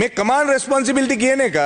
මේ කමාන් ரெஸ்பான்சிபிலிட்டி කියන එක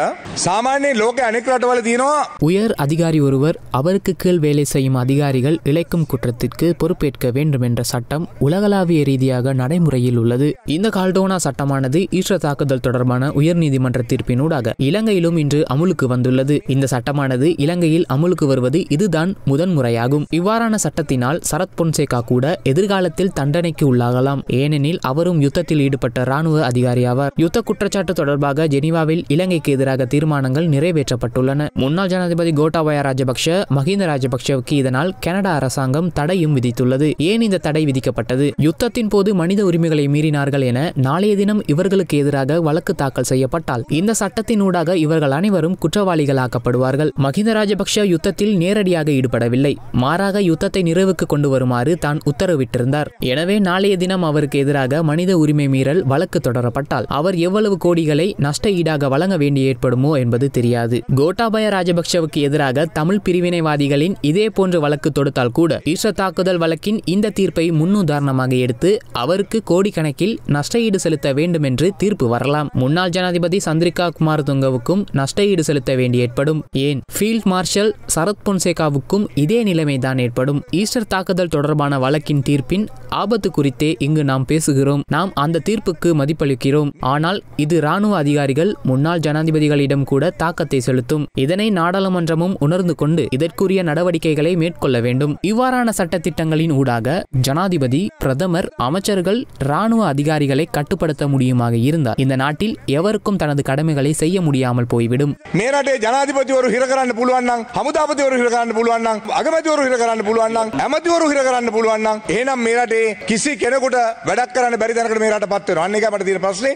சாமானிய லோக அனைத்து நாட்டு தீரும் உயர் அதிகாரி ஒருவர் அவருக்கு கீழ் வேலை செய்யும் அதிகாரிகள் இழைக்கும் குற்றத்திற்கு பொறுப்பேற்க வேண்டும் என்ற சட்டம் உலகளாவிய ரீதியாக நடைமுறையில் உள்ளது இந்த கால்டோனா சட்டமானது ஈஸ்ர தாக்குதல் தொடர்பான உயர்நீதிமன்ற தீர்ப்பினூடாக இலங்கையிலும் இன்று அமுலுக்கு வந்துள்ளது இந்த சட்டமானது இலங்கையில் அமுலுக்கு வருவது இதுதான் முதன்முறையாகும் இவ்வாறான சட்டத்தினால் சரத் பொன்சேகா கூட எதிர்காலத்தில் தண்டனைக்கு உள்ளாகலாம் ஏனெனில் அவரும் யுத்தத்தில் ஈடுபட்ட ராணுவ அதிகாரியாவார் யுத்த குற்றச்சாட்டு தொடர்பாக ஜெனிவாவில் இலங்கைக்கு எதிராக தீர்மானங்கள் நிறைவேற்றப்பட்டுள்ளன முன்னாள் ஜனாதிபதி கோட்டாபய ராஜபக்ஷ மஹிந்த ராஜபக்ஷவுக்கு இதனால் கனடா அரசாங்கம் தடையும் விதித்துள்ளது ஏன் இந்த தடை விதிக்கப்பட்டது யுத்தத்தின் போது மனித உரிமைகளை மீறினார்கள் என நாளைய தினம் இவர்களுக்கு எதிராக வழக்கு தாக்கல் செய்யப்பட்டால் இந்த சட்டத்தின் ஊடாக இவர்கள் அனைவரும் குற்றவாளிகளாக்கப்படுவார்கள் மஹிந்த ராஜபக்ஷ யுத்தத்தில் நேரடியாக ஈடுபடவில்லை மாறாக யுத்தத்தை நிறைவுக்கு கொண்டு வருமாறு தான் உத்தரவிட்டிருந்தார் எனவே நாளைய தினம் அவருக்கு எதிராக மனித உரிமை மீறல் வழக்கு தொடரப்பட்டால் அவர் எவ்வளவு கோடிகள் நிலங்களை நஷ்ட ஈடாக வழங்க வேண்டி ஏற்படுமோ என்பது தெரியாது கோட்டாபய ராஜபக்சவுக்கு எதிராக தமிழ் பிரிவினைவாதிகளின் இதே போன்ற வழக்கு தொடுத்தால் கூட ஈஸ்வர தாக்குதல் வழக்கின் இந்த தீர்ப்பை முன்னுதாரணமாக எடுத்து அவருக்கு கோடிக்கணக்கில் நஷ்டஈடு செலுத்த வேண்டும் என்று தீர்ப்பு வரலாம் முன்னாள் ஜனாதிபதி சந்திரிகா குமார் துங்கவுக்கும் நஷ்டஈடு செலுத்த வேண்டி ஏற்படும் ஏன் ஃபீல்ட் மார்ஷல் சரத் பொன்சேகாவுக்கும் இதே நிலைமைதான் ஏற்படும் ஈஸ்டர் தாக்குதல் தொடர்பான வழக்கின் தீர்ப்பின் ஆபத்து குறித்தே இங்கு நாம் பேசுகிறோம் நாம் அந்த தீர்ப்புக்கு மதிப்பளிக்கிறோம் ஆனால் இது ராணுவ அதிகாரிகள் முன்னாள் ஜனாதிபதிகளிடம் கூட தாக்கத்தை செலுத்தும் இதனை நாடாளுமன்றமும் உணர்ந்து கொண்டு இதற்குரிய நடவடிக்கைகளை மேற்கொள்ள வேண்டும் இவ்வாறான சட்டத்திட்டங்களின் ஊடாக ஜனாதிபதி பிரதமர் அமைச்சர்கள் இராணுவ அதிகாரிகளை கட்டுப்படுத்த முடியுமாக இருந்தார் இந்த நாட்டில் எவருக்கும் தனது கடமைகளை செய்ய முடியாமல் போய்விடும் மேனாட்டே ஜனாதிபதி ஒரு ஹிரகராண்டு புழுவாண்டாங் அமுதாபதி ஒரு ஹிரகராண்டு புழுவாண்டாங் அகமதி ஒரு ஹிரகராண்டு புழுவாண்டாங் அமதி ஒரு ஹிரகராண்டு புழுவாண்டாங் ஏனம் மேனாட்டே கிசி கெனகுட வெடக்கரான பரிதானக்கட மேனாட்ட பார்த்து அன்னைக்கா படத்தின பிரச்சனை